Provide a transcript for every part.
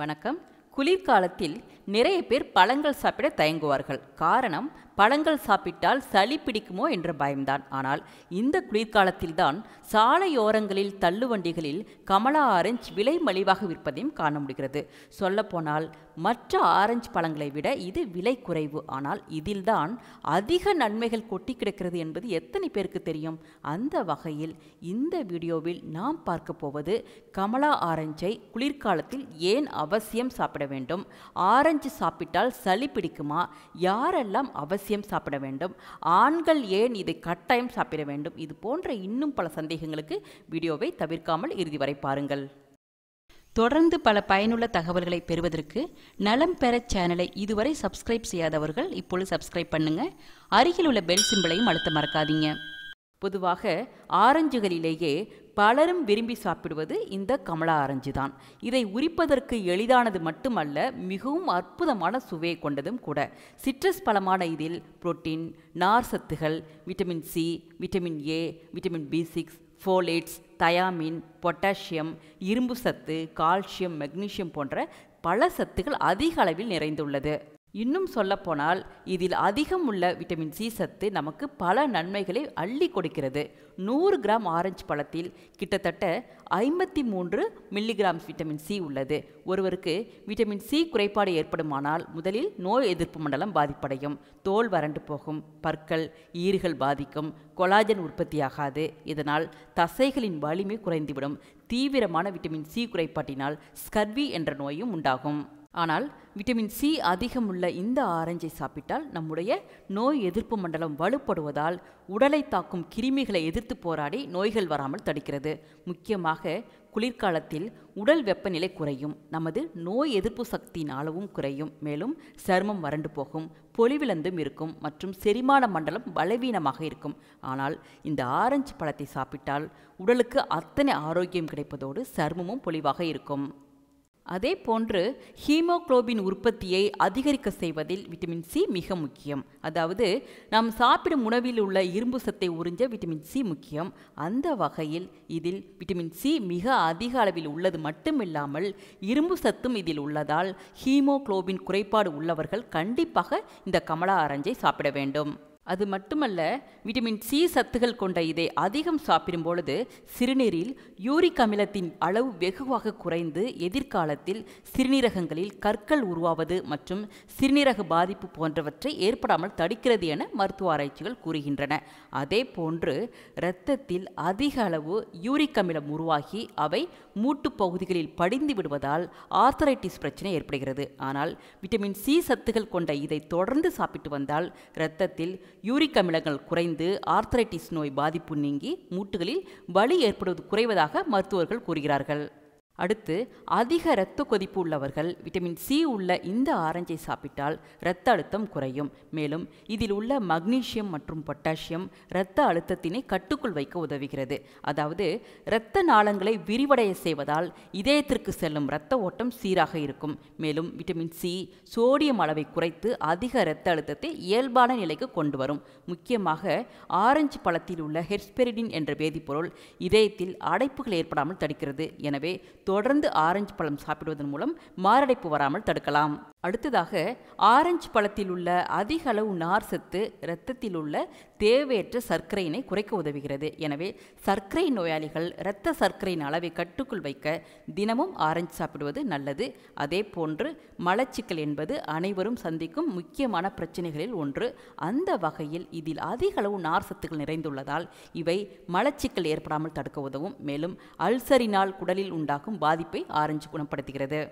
வணக்கம் குளிர்காலத்தில் நிறைய பேர் பழங்கள் சாப்பிட தயங்குவார்கள் காரணம் பழங்கள் சாப்பிட்டால் சளி பிடிக்குமோ என்ற பயம்தான் ஆனால் இந்த குளிர்காலத்தில்தான் சாலையோரங்களில் தள்ளுவண்டிகளில் கமலா ஆரஞ்சு விலை மலிவாக விற்பதையும் காண முடிகிறது சொல்லப்போனால் மற்ற ஆரஞ்சு பழங்களை விட இது விலை குறைவு ஆனால் இதில்தான் அதிக நன்மைகள் கொட்டி கிடக்கிறது என்பது எத்தனை பேருக்கு தெரியும் அந்த வகையில் இந்த வீடியோவில் நாம் பார்க்க போவது கமலா ஆரஞ்சை குளிர்காலத்தில் ஏன் அவசியம் சாப்பிட வேண்டும் ஆரஞ்சு ஆரஞ்சு சாப்பிட்டால் சளி பிடிக்குமா யாரெல்லாம் அவசியம் சாப்பிட வேண்டும் ஆண்கள் ஏன் இதை கட்டாயம் சாப்பிட வேண்டும் இது போன்ற இன்னும் பல சந்தேகங்களுக்கு வீடியோவை தவிர்க்காமல் இறுதி வரை பாருங்கள் தொடர்ந்து பல பயனுள்ள தகவல்களை பெறுவதற்கு நலம் பெற சேனலை இதுவரை சப்ஸ்கிரைப் செய்யாதவர்கள் இப்பொழுது சப்ஸ்கிரைப் பண்ணுங்க அருகில் உள்ள பெல் சிம்பிளையும் அழுத்த மறக்காதீங்க பொதுவாக ஆரஞ்சுகளிலேயே பலரும் விரும்பி சாப்பிடுவது இந்த கமலா ஆரஞ்சு தான் இதை உரிப்பதற்கு எளிதானது மட்டுமல்ல மிகவும் அற்புதமான சுவையை கொண்டதும் கூட சிட்ரஸ் பழமான இதில் புரோட்டீன் நார் சத்துகள் vitamin C vitamin A vitamin B six folates thiamine potassium இரும்பு சத்து கால்சியம் மெக்னீசியம் போன்ற பல சத்துக்கள் அதிக அளவில் நிறைந்துள்ளது இன்னும் சொல்லப்போனால் இதில் அதிகம் உள்ள விட்டமின் சி சத்து நமக்கு பல நன்மைகளை அள்ளி கொடுக்கிறது நூறு கிராம் ஆரஞ்சு பழத்தில் கிட்டத்தட்ட ஐம்பத்தி மூன்று மில்லிகிராம்ஸ் விட்டமின் சி உள்ளது ஒருவருக்கு விட்டமின் சி குறைபாடு ஏற்படுமானால் முதலில் நோய் எதிர்ப்பு மண்டலம் பாதிப்படையும் தோல் வறண்டு போகும் பற்கள் ஈறுகள் பாதிக்கும் கொலாஜன் உற்பத்தியாகாது இதனால் தசைகளின் வலிமை குறைந்துவிடும் தீவிரமான விட்டமின் சி குறைபாட்டினால் ஸ்கர்வி என்ற நோயும் உண்டாகும் ஆனால் விட்டமின் சி அதிகம் உள்ள இந்த ஆரஞ்சை சாப்பிட்டால் நம்முடைய நோய் எதிர்ப்பு மண்டலம் வலுப்படுவதால் உடலை தாக்கும் கிருமிகளை எதிர்த்து போராடி நோய்கள் வராமல் தடுக்கிறது முக்கியமாக குளிர்காலத்தில் உடல் வெப்பநிலை குறையும் நமது நோய் எதிர்ப்பு சக்தியின் அளவும் குறையும் மேலும் சருமம் வறண்டு போகும் பொலிவிழந்தும் இருக்கும் மற்றும் செரிமான மண்டலம் பலவீனமாக இருக்கும் ஆனால் இந்த ஆரஞ்சு பழத்தை சாப்பிட்டால் உடலுக்கு அத்தனை ஆரோக்கியம் கிடைப்பதோடு சருமமும் பொலிவாக இருக்கும் அதே போன்று ஹீமோக்ளோபின் உற்பத்தியை அதிகரிக்க செய்வதில் விட்டமின் சி மிக முக்கியம் அதாவது நாம் சாப்பிடும் உணவில் உள்ள இரும்பு சத்தை உறிஞ்ச விட்டமின் சி முக்கியம் அந்த வகையில் இதில் விட்டமின் சி மிக அதிக அளவில் உள்ளது மட்டுமில்லாமல் இரும்பு சத்தும் இதில் உள்ளதால் ஹீமோக்ளோபின் குறைபாடு உள்ளவர்கள் கண்டிப்பாக இந்த கமலா ஆரஞ்சை சாப்பிட வேண்டும் அது மட்டுமல்ல விட்டமின் சி சத்துகள் கொண்ட இதை அதிகம் சாப்பிடும் பொழுது சிறுநீரில் யூரிக் அமிலத்தின் அளவு வெகுவாக குறைந்து எதிர்காலத்தில் சிறுநீரகங்களில் கற்கள் உருவாவது மற்றும் சிறுநீரக பாதிப்பு போன்றவற்றை ஏற்படாமல் தடுக்கிறது என மருத்துவ ஆராய்ச்சிகள் கூறுகின்றன அதே போன்று இரத்தத்தில் அதிக அளவு யூரிக் அமிலம் உருவாகி அவை மூட்டுப் பகுதிகளில் படிந்து விடுவதால் ஆர்த்தரைட்டிஸ் பிரச்சனை ஏற்படுகிறது ஆனால் விட்டமின் சி சத்துகள் கொண்ட இதை தொடர்ந்து சாப்பிட்டு வந்தால் இரத்தத்தில் யூரிக் அமிலங்கள் குறைந்து ஆர்த்தரைட்டிஸ் நோய் பாதிப்பு நீங்கி மூட்டுகளில் வலி ஏற்படுவது குறைவதாக மருத்துவர்கள் கூறுகிறார்கள் அடுத்து அதிக இரத்த கொதிப்பு உள்ளவர்கள் விட்டமின் சி உள்ள இந்த ஆரஞ்சை சாப்பிட்டால் இரத்த அழுத்தம் குறையும் மேலும் இதில் உள்ள மக்னீசியம் மற்றும் பொட்டாசியம் இரத்த அழுத்தத்தினை கட்டுக்குள் வைக்க உதவுகிறது அதாவது இரத்த நாளங்களை விரிவடைய செய்வதால் இதயத்திற்கு செல்லும் இரத்த ஓட்டம் சீராக இருக்கும் மேலும் விட்டமின் சி சோடியம் அளவை குறைத்து அதிக இரத்த அழுத்தத்தை இயல்பான நிலைக்கு கொண்டு வரும் முக்கியமாக ஆரஞ்சு பழத்தில் உள்ள ஹெர்ஸ்பெரிடின் என்ற வேதிப்பொருள் இதயத்தில் அடைப்புகள் ஏற்படாமல் தடுக்கிறது எனவே தொடர்ந்து ஆரஞ்சு பழம் சாப்பிடுவதன் மூலம் மாரடைப்பு வராமல் தடுக்கலாம் அடுத்ததாக ஆரஞ்சு பழத்தில் உள்ள அதிக அளவு நார் சத்து இரத்தத்தில் உள்ள தேவையற்ற சர்க்கரையினை குறைக்க உதவுகிறது எனவே சர்க்கரை நோயாளிகள் இரத்த சர்க்கரையின் அளவை கட்டுக்குள் வைக்க தினமும் ஆரஞ்சு சாப்பிடுவது நல்லது அதே போன்று மலச்சிக்கல் என்பது அனைவரும் சந்திக்கும் முக்கியமான பிரச்சனைகளில் ஒன்று அந்த வகையில் இதில் அதிக அளவு நார் சத்துக்கள் நிறைந்துள்ளதால் இவை மலச்சிக்கல் ஏற்படாமல் தடுக்க உதவும் மேலும் அல்சரினால் குடலில் உண்டாகும் பாதிப்பை ஆரஞ்சு குணப்படுத்துகிறது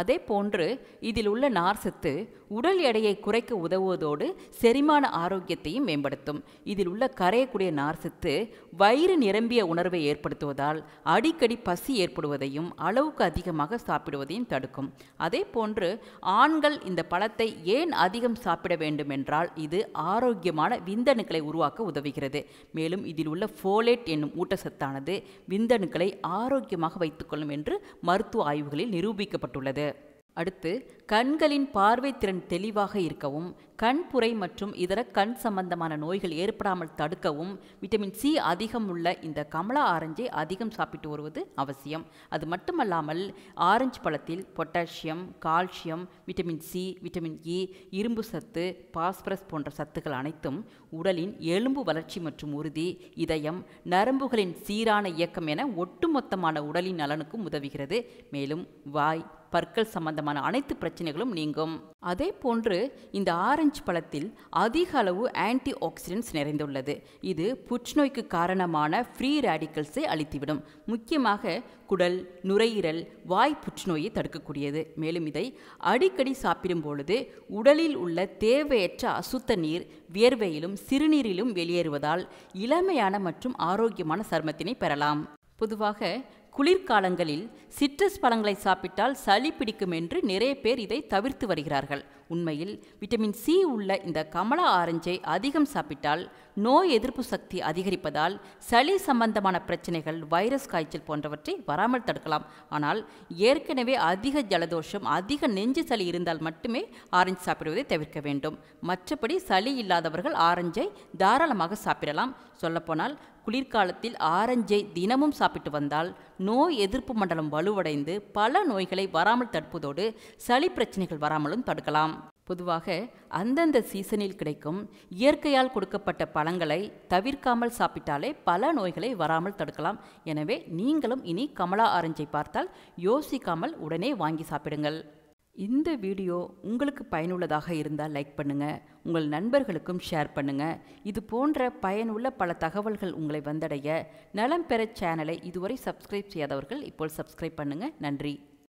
அதே போன்று இதில் உள்ள நார்சத்து உடல் எடையை குறைக்க உதவுவதோடு செரிமான ஆரோக்கியத்தையும் மேம்படுத்தும் இதில் உள்ள கரையக்கூடிய நார் சத்து வயிறு நிரம்பிய உணர்வை ஏற்படுத்துவதால் அடிக்கடி பசி ஏற்படுவதையும் அளவுக்கு அதிகமாக சாப்பிடுவதையும் தடுக்கும் அதே போன்று ஆண்கள் இந்த பழத்தை ஏன் அதிகம் சாப்பிட வேண்டும் என்றால் இது ஆரோக்கியமான விந்தணுக்களை உருவாக்க உதவுகிறது மேலும் இதில் உள்ள ஃபோலேட் என்னும் ஊட்டச்சத்தானது விந்தணுக்களை ஆரோக்கியமாக வைத்துக்கொள்ளும் என்று மருத்துவ ஆய்வுகளில் நிரூபிக்கப்பட்டுள்ளது அடுத்து கண்களின் பார்வை திறன் தெளிவாக இருக்கவும் கண்புரை மற்றும் இதர கண் சம்பந்தமான நோய்கள் ஏற்படாமல் தடுக்கவும் விட்டமின் சி அதிகம் உள்ள இந்த கமலா ஆரஞ்சை அதிகம் சாப்பிட்டு வருவது அவசியம் அது மட்டுமல்லாமல் ஆரஞ்சு பழத்தில் potassium calcium vitamin C vitamin E இரும்பு சத்து பாஸ்பரஸ் போன்ற சத்துக்கள் அனைத்தும் உடலின் எலும்பு வளர்ச்சி மற்றும் உறுதி இதயம் நரம்புகளின் சீரான இயக்கம் என ஒட்டுமொத்தமான உடலின் நலனுக்கும் உதவுகிறது மேலும் வாய் பற்கள் சம்பந்தமான அனைத்து பிரச்சனைகளும் நீங்கும் அதே போன்று இந்த ஆரஞ்சு ஆரஞ்சு பழத்தில் அதிக அளவு ஆன்டி ஆக்சிடென்ட்ஸ் நிறைந்துள்ளது இது புற்றுநோய்க்கு காரணமான ஃப்ரீ ரேடிக்கல்ஸை அழித்துவிடும் முக்கியமாக குடல் நுரையீரல் வாய் புற்றுநோயை தடுக்கக்கூடியது மேலும் இதை அடிக்கடி சாப்பிடும் பொழுது உடலில் உள்ள தேவையற்ற அசுத்த நீர் வியர்வையிலும் சிறுநீரிலும் வெளியேறுவதால் இளமையான மற்றும் ஆரோக்கியமான சருமத்தினை பெறலாம் பொதுவாக குளிர்காலங்களில் சிட்ரஸ் பழங்களை சாப்பிட்டால் சளி பிடிக்கும் என்று நிறைய பேர் இதை தவிர்த்து வருகிறார்கள் உண்மையில் விட்டமின் சி உள்ள இந்த கமலா ஆரஞ்சை அதிகம் சாப்பிட்டால் நோய் எதிர்ப்பு சக்தி அதிகரிப்பதால் சளி சம்பந்தமான பிரச்சனைகள் வைரஸ் காய்ச்சல் போன்றவற்றை வராமல் தடுக்கலாம் ஆனால் ஏற்கனவே அதிக ஜலதோஷம் அதிக நெஞ்சு சளி இருந்தால் மட்டுமே ஆரஞ்சு சாப்பிடுவதை தவிர்க்க வேண்டும் மற்றபடி சளி இல்லாதவர்கள் ஆரஞ்சை தாராளமாக சாப்பிடலாம் சொல்லப்போனால் குளிர்காலத்தில் ஆரஞ்சை தினமும் சாப்பிட்டு வந்தால் நோய் எதிர்ப்பு மண்டலம் வலுவடைந்து பல நோய்களை வராமல் தடுப்பதோடு சளி பிரச்சனைகள் வராமலும் தடுக்கலாம் பொதுவாக அந்தந்த சீசனில் கிடைக்கும் இயற்கையால் கொடுக்கப்பட்ட பழங்களை தவிர்க்காமல் சாப்பிட்டாலே பல நோய்களை வராமல் தடுக்கலாம் எனவே நீங்களும் இனி கமலா ஆரஞ்சை பார்த்தால் யோசிக்காமல் உடனே வாங்கி சாப்பிடுங்கள் இந்த வீடியோ உங்களுக்கு பயனுள்ளதாக இருந்தால் லைக் பண்ணுங்கள் உங்கள் நண்பர்களுக்கும் ஷேர் பண்ணுங்கள் இது போன்ற பயனுள்ள பல தகவல்கள் உங்களை வந்தடைய நலம் பெற சேனலை இதுவரை சப்ஸ்கிரைப் செய்யாதவர்கள் இப்போ சப்ஸ்கிரைப் பண்ணுங்கள் நன்றி